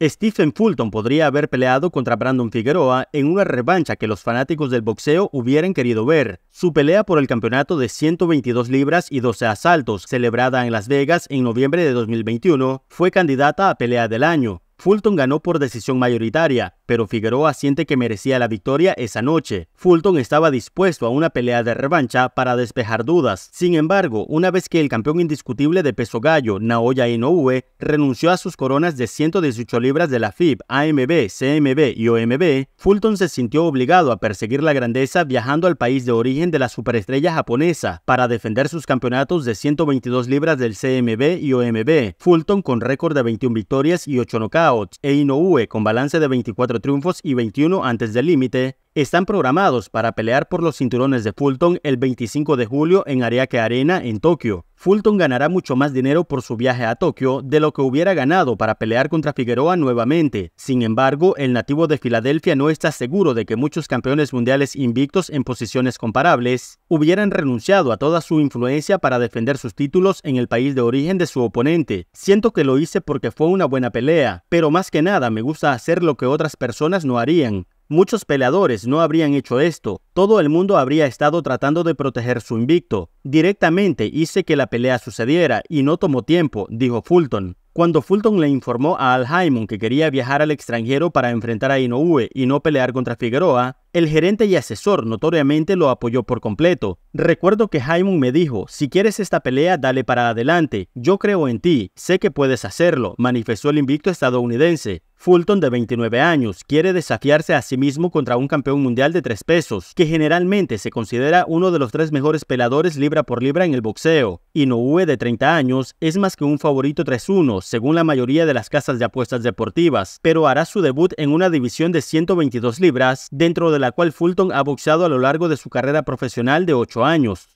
Stephen Fulton podría haber peleado contra Brandon Figueroa en una revancha que los fanáticos del boxeo hubieran querido ver. Su pelea por el campeonato de 122 libras y 12 asaltos, celebrada en Las Vegas en noviembre de 2021, fue candidata a pelea del año. Fulton ganó por decisión mayoritaria, pero Figueroa siente que merecía la victoria esa noche. Fulton estaba dispuesto a una pelea de revancha para despejar dudas. Sin embargo, una vez que el campeón indiscutible de peso gallo, Naoya Inoue, renunció a sus coronas de 118 libras de la FIB, AMB, CMB y OMB, Fulton se sintió obligado a perseguir la grandeza viajando al país de origen de la superestrella japonesa para defender sus campeonatos de 122 libras del CMB y OMB. Fulton con récord de 21 victorias y 8 knockouts e Inoue con balance de 24 4 triunfos y 21 antes del límite, están programados para pelear por los cinturones de Fulton el 25 de julio en Ariake Arena en Tokio. Fulton ganará mucho más dinero por su viaje a Tokio de lo que hubiera ganado para pelear contra Figueroa nuevamente. Sin embargo, el nativo de Filadelfia no está seguro de que muchos campeones mundiales invictos en posiciones comparables hubieran renunciado a toda su influencia para defender sus títulos en el país de origen de su oponente. Siento que lo hice porque fue una buena pelea, pero más que nada me gusta hacer lo que otras personas no harían. Muchos peleadores no habrían hecho esto. Todo el mundo habría estado tratando de proteger su invicto. Directamente hice que la pelea sucediera y no tomó tiempo, dijo Fulton. Cuando Fulton le informó a Al Haymon que quería viajar al extranjero para enfrentar a Inoue y no pelear contra Figueroa, el gerente y asesor notoriamente lo apoyó por completo. Recuerdo que Jaimon me dijo, si quieres esta pelea, dale para adelante, yo creo en ti, sé que puedes hacerlo, manifestó el invicto estadounidense. Fulton, de 29 años, quiere desafiarse a sí mismo contra un campeón mundial de tres pesos, que generalmente se considera uno de los tres mejores peladores libra por libra en el boxeo. Inoue, de 30 años, es más que un favorito 3-1, según la mayoría de las casas de apuestas deportivas, pero hará su debut en una división de 122 libras dentro de la la cual Fulton ha boxeado a lo largo de su carrera profesional de ocho años.